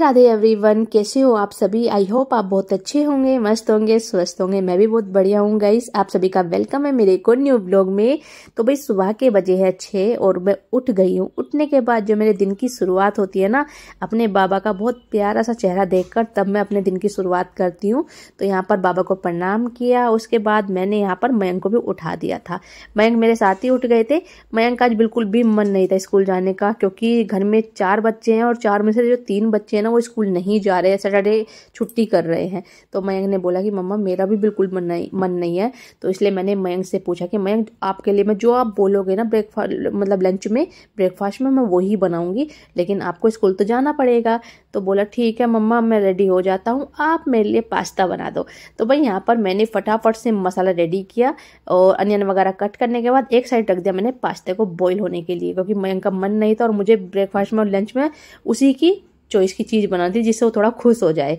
Radhe everyone कैसे हो आप सभी आई होप आप बहुत अच्छे होंगे मस्त होंगे स्वस्थ होंगे मैं भी बहुत बढ़िया हूँ गाइस आप सभी का वेलकम है मेरे को न्यू ब्लॉग में तो भाई सुबह के बजे है छः और मैं उठ गई हूँ उठने के बाद जो मेरे दिन की शुरुआत होती है ना अपने बाबा का बहुत प्यारा सा चेहरा कर तब मैं अपने दिन की शुरुआत करती हूँ तो यहाँ पर बाबा को प्रणाम किया उसके बाद मैंने यहाँ पर मयंक को भी उठा दिया था मयंक मेरे साथ ही उठ गए थे मयंक आज बिल्कुल भी मन नहीं था स्कूल जाने का क्योंकि घर में चार बच्चे हैं और चार में से जो तीन बच्चे हैं ना वो स्कूल नहीं जा रहे हैं सैटरडे छुट्टी कर रहे हैं तो मयंक ने बोला कि मम्मा मेरा भी बिल्कुल मन नहीं मन नहीं है तो इसलिए मैंने मयंक से पूछा कि मयंक आपके लिए मैं जो आप बोलोगे ना ब्रेकफास्ट मतलब लंच में ब्रेकफास्ट में मैं वही बनाऊँगी लेकिन आपको स्कूल तो जाना पड़ेगा तो बोला ठीक है मम्मा मैं रेडी हो जाता हूँ आप मेरे लिए पास्ता बना दो तो भाई यहाँ पर मैंने फटाफट से मसाला रेडी किया और अनियन वगैरह कट करने के बाद एक साइड रख दिया मैंने पास्ते को बॉईल होने के लिए क्योंकि मयंक का मन नहीं था और मुझे ब्रेकफास्ट में और लंच में उसी की चॉइस की चीज़ बना दी जिससे वो थोड़ा खुश हो जाए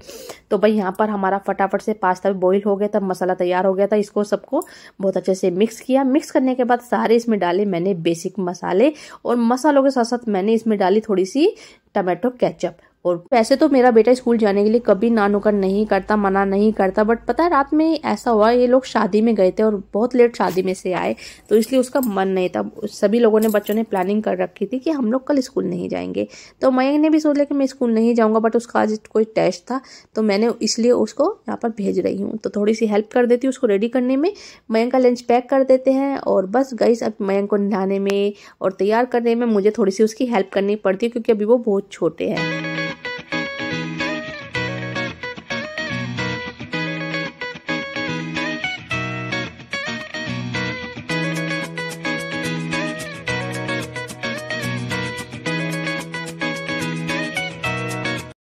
तो भाई यहाँ पर हमारा फटाफट से पास्ता भी बॉईल हो गया था मसाला तैयार हो गया था इसको सबको बहुत अच्छे से मिक्स किया मिक्स करने के बाद सारे इसमें डाले मैंने बेसिक मसाले और मसालों के साथ साथ मैंने इसमें डाली थोड़ी सी टमाटो कैचअप और वैसे तो मेरा बेटा स्कूल जाने के लिए कभी ना नुकर नहीं करता मना नहीं करता बट पता है रात में ऐसा हुआ ये लोग शादी में गए थे और बहुत लेट शादी में से आए तो इसलिए उसका मन नहीं था सभी लोगों ने बच्चों ने प्लानिंग कर रखी थी कि हम लोग कल स्कूल नहीं जाएंगे तो मैं ने भी सोच लिया कि मैं स्कूल नहीं जाऊँगा बट उसका आज कोई टेस्ट था तो मैंने इसलिए उसको यहाँ पर भेज रही हूँ तो थोड़ी सी हेल्प कर देती हूँ उसको रेडी करने में मयंक का लंच पैक कर देते हैं और बस गई अब मयंक को नहाने में और तैयार करने में मुझे थोड़ी सी उसकी हेल्प करनी पड़ती है क्योंकि अभी वो बहुत छोटे हैं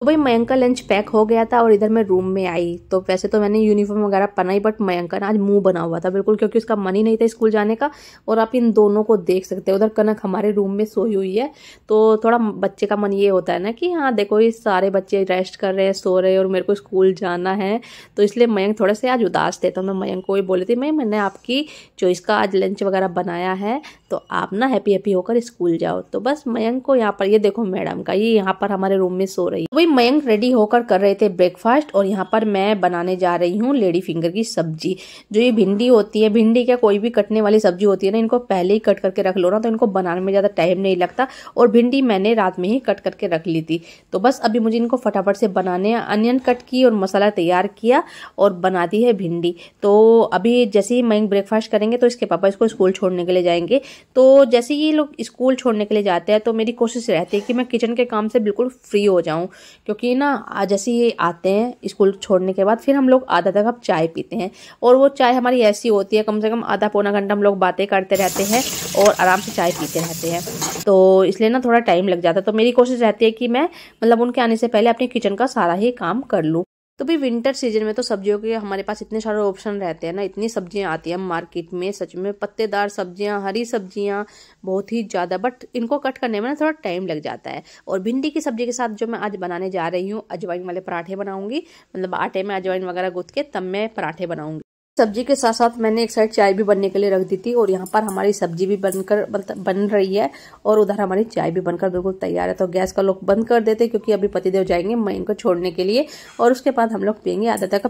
वही मयंक का लंच पैक हो गया था और इधर मैं रूम में आई तो वैसे तो मैंने यूनिफॉर्म वगैरह पहनाई बट मयंक ना आज मुंह बना हुआ था बिल्कुल क्योंकि उसका मन ही नहीं था स्कूल जाने का और आप इन दोनों को देख सकते हैं उधर कनक हमारे रूम में सोई हुई है तो थोड़ा बच्चे का मन ये होता है ना कि हाँ देखो ये सारे बच्चे रेस्ट कर रहे हैं सो रहे हैं और मेरे को स्कूल जाना है तो इसलिए मयंक थोड़ा से आज उदास थे तो मैं मयंक को ही बोली थी मैं मैंने आपकी चॉइस का आज लंच वगैरह बनाया है तो आप ना हैप्पी हैप्पी होकर स्कूल जाओ तो बस मयंक को यहाँ पर ये देखो मैडम का ये यहाँ पर हमारे रूम में सो रही है वही मयंक रेडी होकर कर रहे थे ब्रेकफास्ट और यहाँ पर मैं बनाने जा रही हूँ लेडी फिंगर की सब्जी जो ये भिंडी होती है भिंडी क्या कोई भी कटने वाली सब्जी होती है ना इनको पहले ही कट करके रख लो ना तो इनको बनाने में ज़्यादा टाइम नहीं लगता और भिंडी मैंने रात में ही कट करके रख ली थी तो बस अभी मुझे इनको फटाफट से बनाने अनियन कट की और मसाला तैयार किया और बना दी है भिंडी तो अभी जैसे ही मयंक ब्रेकफास्ट करेंगे तो इसके पापा इसको स्कूल छोड़ने के लिए जाएंगे तो जैसे ही ये लोग स्कूल छोड़ने के लिए जाते हैं तो मेरी कोशिश रहती है कि मैं किचन के काम से बिल्कुल फ्री हो जाऊँ क्योंकि ना जैसे ये आते हैं स्कूल छोड़ने के बाद फिर हम लोग आधा तक हम चाय पीते हैं और वो चाय हमारी ऐसी होती है कम से कम आधा पौना घंटा हम लोग बातें करते रहते हैं और आराम से चाय पीते रहते हैं तो इसलिए ना थोड़ा टाइम लग जाता है तो मेरी कोशिश रहती है कि मैं मतलब उनके आने से पहले अपने किचन का सारा ही काम कर लूँ तो भी विंटर सीजन में तो सब्जियों के हमारे पास इतने सारे ऑप्शन रहते हैं ना इतनी सब्जियां आती हैं मार्केट में सच में पत्तेदार सब्जियां हरी सब्जियां बहुत ही ज़्यादा बट इनको कट करने में ना थोड़ा टाइम लग जाता है और भिंडी की सब्जी के साथ जो मैं आज बनाने जा रही हूँ अजवाइन वाले पराठे बनाऊँगी मतलब आटे में अजवाइन वगैरह गुथ के तब मैं पराठे बनाऊँगी सब्जी के साथ साथ मैंने एक साइड चाय भी बनने के लिए रख दी थी और यहाँ पर हमारी सब्जी भी बनकर बन रही है और उधर हमारी चाय भी बनकर बिल्कुल तैयार है तो गैस का लोग बंद कर देते क्योंकि अभी पतिदेव जाएंगे मैं इनको छोड़ने के लिए और उसके बाद हम लोग पियेंगे आधा तक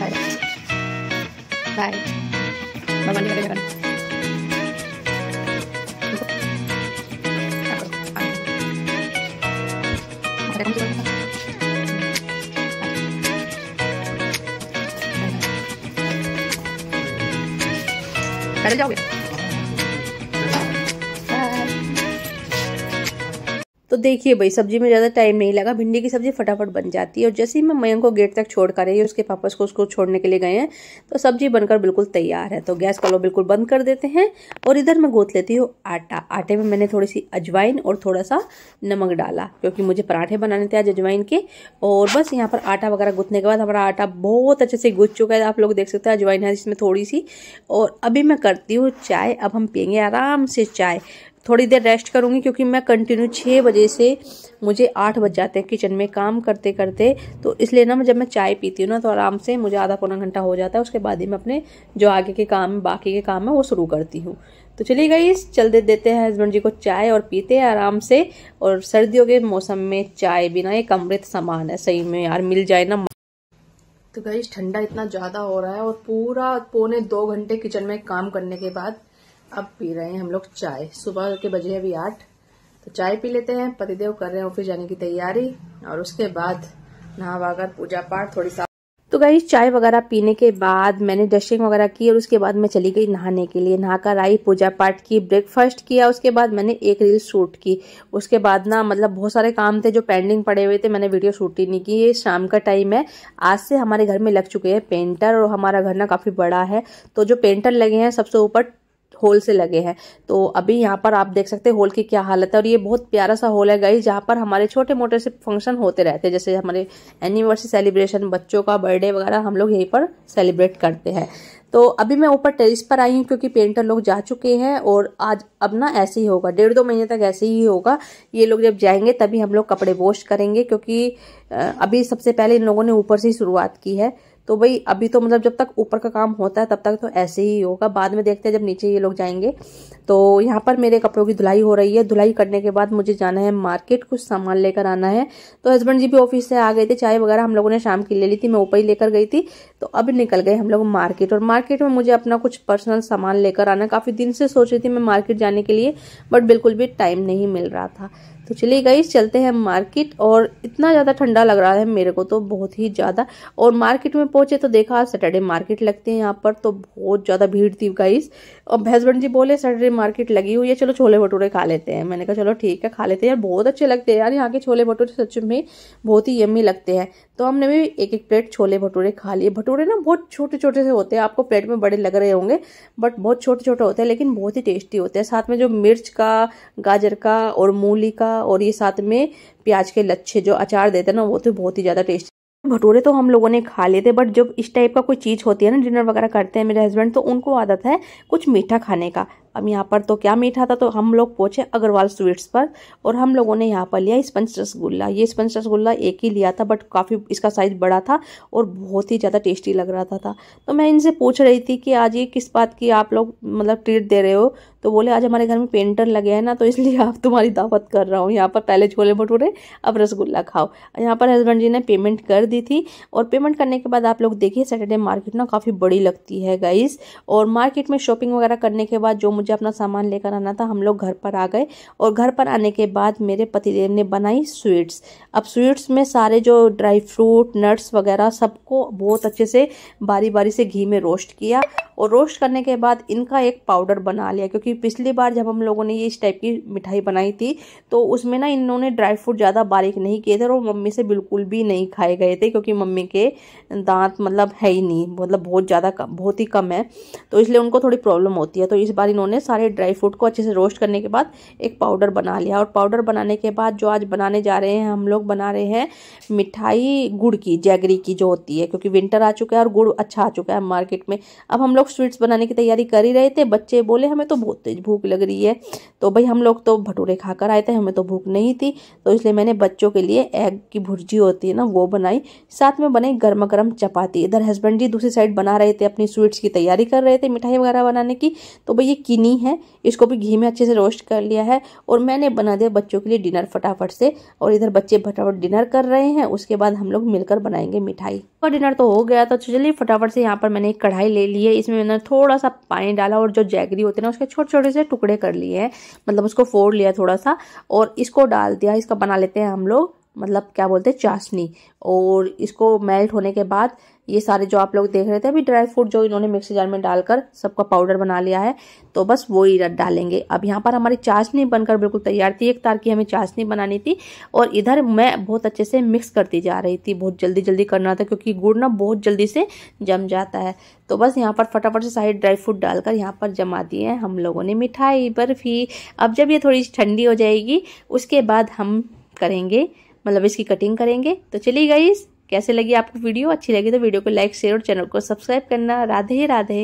बाय बाय बाय बाय 把它浇匀。तो देखिए भाई सब्जी में ज़्यादा टाइम नहीं लगा भिंडी की सब्जी फटाफट बन जाती है और जैसे ही मैं मयंक को गेट तक छोड़ कर आई उसके पापा को उसको छोड़ने के लिए गए हैं तो सब्जी बनकर बिल्कुल तैयार है तो गैस को बिल्कुल बंद कर देते हैं और इधर मैं गोत लेती हूँ आटा आटे में मैंने थोड़ी सी अजवाइन और थोड़ा सा नमक डाला क्योंकि मुझे पराठे बनाने थे आज अजवाइन के और बस यहाँ पर आटा वगैरह गुथने के बाद हमारा आटा बहुत अच्छे से गूँथ चुका है आप लोग देख सकते हैं अजवाइन है इसमें थोड़ी सी और अभी मैं करती हूँ चाय अब हम पियेंगे आराम से चाय थोड़ी देर रेस्ट करूँगी क्योंकि मैं कंटिन्यू छः बजे से मुझे आठ बज जाते हैं किचन में काम करते करते तो इसलिए ना जब मैं चाय पीती हूँ ना तो आराम से मुझे आधा पौना घंटा हो जाता है उसके बाद ही मैं अपने जो आगे के काम बाकी के काम है वो शुरू करती हूँ तो चलिए गई चल दे देते हैं हस्बैंड जी को चाय और पीते हैं आराम से और सर्दियों के मौसम में चाय बिना एक अमृत सामान है सही में यार मिल जाए ना तो गई ठंडा इतना ज़्यादा हो रहा है और पूरा पौने दो घंटे किचन में काम करने के बाद अब पी रहे हैं हम लोग चाय सुबह के बजे अभी आठ तो चाय पी लेते हैं पतिदेव कर रहे हैं ऑफिस जाने की तैयारी और उसके बाद नहा वाकर पूजा पाठ थोड़ी सा तो गई चाय वगैरह पीने के बाद मैंने ड्रेसिंग वगैरह की और उसके बाद मैं चली गई नहाने के लिए नहाकर आई पूजा पाठ की ब्रेकफास्ट किया उसके बाद मैंने एक रील शूट की उसके बाद ना मतलब बहुत सारे काम थे जो पेंडिंग पड़े हुए थे मैंने वीडियो शूट ही नहीं की ये शाम का टाइम है आज से हमारे घर में लग चुके हैं पेंटर और हमारा घर ना काफ़ी बड़ा है तो जो पेंटर लगे हैं सबसे ऊपर होल से लगे हैं तो अभी यहाँ पर आप देख सकते हैं होल की क्या हालत है और ये बहुत प्यारा सा होल है गई जहाँ पर हमारे छोटे मोटे से फंक्शन होते रहते हैं जैसे हमारे एनिवर्सरी सेलिब्रेशन बच्चों का बर्थडे वगैरह हम लोग यहीं पर सेलिब्रेट करते हैं तो अभी मैं ऊपर टेरिस पर आई हूँ क्योंकि पेंटर लोग जा चुके हैं और आज अब ना ऐसे ही होगा डेढ़ दो महीने तक ऐसे ही होगा ये लोग जब जाएंगे तभी हम लोग कपड़े वॉश करेंगे क्योंकि अभी सबसे पहले इन लोगों ने ऊपर से ही शुरुआत की है तो भाई अभी तो मतलब जब तक ऊपर का काम होता है तब तक तो ऐसे ही होगा बाद में देखते हैं जब नीचे ये लोग जाएंगे तो यहाँ पर मेरे कपड़ों की धुलाई हो रही है धुलाई करने के बाद मुझे जाना है मार्केट कुछ सामान लेकर आना है तो हस्बैंड जी भी ऑफिस से आ गए थे चाय वगैरह हम लोगों ने शाम की ले ली थी मैं ऊपर ही लेकर गई थी तो अब निकल गए हम लोग मार्केट और मार्केट में मुझे अपना कुछ पर्सनल सामान लेकर आना काफ़ी दिन से सोच रही थी मैं मार्केट जाने के लिए बट बिल्कुल भी टाइम नहीं मिल रहा था तो चलिए गई चलते हैं मार्केट और इतना ज़्यादा ठंडा लग रहा है मेरे को तो बहुत ही ज़्यादा और मार्केट में पहुँचे तो देखा सैटरडे मार्केट लगते हैं यहाँ पर तो बहुत ज़्यादा भीड़ थी गाइस और हस्बैंड जी बोले सैटरडे मार्केट लगी हुई है चलो छोले भटूरे खा लेते हैं मैंने कहा चलो ठीक है खा लेते हैं यार बहुत अच्छे लगते हैं यार यहाँ के छोले भटूरे सच में बहुत ही यमी लगते हैं तो हमने भी एक एक प्लेट छोले भटूरे खा लिए भटूरे ना बहुत छोटे छोटे से होते हैं आपको प्लेट में बड़े लग रहे होंगे बट बहुत छोटे छोटे होते हैं लेकिन बहुत ही टेस्टी होते हैं साथ में जो मिर्च का गाजर का और मूली का और ये साथ में प्याज के लच्छे जो अचार देते हैं ना वो तो बहुत ही ज़्यादा टेस्टी भटूरे तो हम लोगों ने खा लिए थे बट जब इस टाइप का कोई चीज़ होती है ना डिनर वगैरह करते हैं मेरे हस्बैंड तो उनको आदत है कुछ मीठा खाने का अब यहाँ पर तो क्या मीठा था तो हम लोग पहुँचे अग्रवाल स्वीट्स पर और हम लोगों ने यहाँ पर लिया स्पंज रसगुल्ला ये स्पंज रसगुल्ला एक ही लिया था बट काफ़ी इसका साइज़ बड़ा था और बहुत ही ज़्यादा टेस्टी लग रहा था, तो मैं इनसे पूछ रही थी कि आज ये किस बात की आप लोग मतलब ट्रीट दे रहे हो तो बोले आज हमारे घर में पेंटर लगे हैं ना तो इसलिए आप तुम्हारी दावत कर रहा हूँ यहाँ पर पहले छोले भटूरे अब रसगुल्ला खाओ यहाँ पर हस्बैंड जी ने पेमेंट कर दी थी और पेमेंट करने के बाद आप लोग देखिए सैटरडे मार्केट ना काफ़ी बड़ी लगती है गाइस और मार्केट में शॉपिंग वगैरह करने के बाद जो मुझे अपना सामान लेकर आना था हम लोग घर पर आ गए और घर पर आने के बाद मेरे पतिदेव ने बनाई स्वीट्स अब स्वीट्स में सारे जो ड्राई फ्रूट नट्स वगैरह सबको बहुत अच्छे से बारी बारी से घी में रोस्ट किया और रोस्ट करने के बाद इनका एक पाउडर बना लिया क्योंकि पिछली बार जब हम लोगों ने ये इस टाइप की मिठाई बनाई थी तो उसमें ना इन्होंने ड्राई फ्रूट ज़्यादा बारीक नहीं किए थे और मम्मी से बिल्कुल भी नहीं खाए गए थे क्योंकि मम्मी के दांत मतलब है ही नहीं मतलब बहुत ज़्यादा बहुत ही कम है तो इसलिए उनको थोड़ी प्रॉब्लम होती है तो इस बार इन्होंने उन्होंने सारे ड्राई फ्रूट को अच्छे से रोस्ट करने के बाद एक पाउडर बना लिया और पाउडर बनाने के बाद जो आज बनाने जा रहे हैं हम लोग बना रहे हैं मिठाई गुड़ की जैगरी की जो होती है क्योंकि विंटर आ चुका है और गुड़ अच्छा आ चुका है मार्केट में अब हम लोग स्वीट्स बनाने की तैयारी कर ही रहे थे बच्चे बोले हमें तो बहुत तेज भूख लग रही है तो भाई हम लोग तो भटूरे खाकर आए थे हमें तो भूख नहीं थी तो इसलिए मैंने बच्चों के लिए एग की भुर्जी होती है ना वो बनाई साथ में बने गर्मा गर्म चपाती इधर हस्बैंड जी दूसरी साइड बना रहे थे अपनी स्वीट्स की तैयारी कर रहे थे मिठाई वगैरह बनाने की तो भाई ये चीनी है इसको भी घी में अच्छे से रोस्ट कर लिया है और मैंने बना दिया बच्चों के लिए डिनर फटाफट से और इधर बच्चे फटाफट डिनर कर रहे हैं उसके बाद हम लोग मिलकर बनाएंगे मिठाई और डिनर तो हो गया तो चलिए फटाफट से यहाँ पर मैंने एक कढ़ाई ले ली है इसमें मैंने थोड़ा सा पानी डाला और जो जैगरी होते हैं ना उसके छोटे छोटे से टुकड़े कर लिए हैं मतलब उसको फोड़ लिया थोड़ा सा और इसको डाल दिया इसका बना लेते हैं हम लोग मतलब क्या बोलते हैं चाशनी और इसको मेल्ट होने के बाद ये सारे जो आप लोग देख रहे थे अभी ड्राई फ्रूट जो इन्होंने मिक्सी जार में डालकर सबका पाउडर बना लिया है तो बस वो ही डालेंगे अब यहाँ पर हमारी चाशनी बनकर बिल्कुल तैयार थी एक तार की हमें चाशनी बनानी थी और इधर मैं बहुत अच्छे से मिक्स करती जा रही थी बहुत जल्दी जल्दी करना था क्योंकि गुड़ ना बहुत जल्दी से जम जाता है तो बस यहाँ पर फटाफट से सारे ड्राई फ्रूट डालकर यहाँ पर जमा दिए हैं हम लोगों ने मिठाई बर्फ़ी अब जब ये थोड़ी ठंडी हो जाएगी उसके बाद हम करेंगे मतलब इसकी कटिंग करेंगे तो चलिए गई कैसे लगी आपको वीडियो अच्छी लगी तो वीडियो को लाइक शेयर और चैनल को सब्सक्राइब करना राधे राधे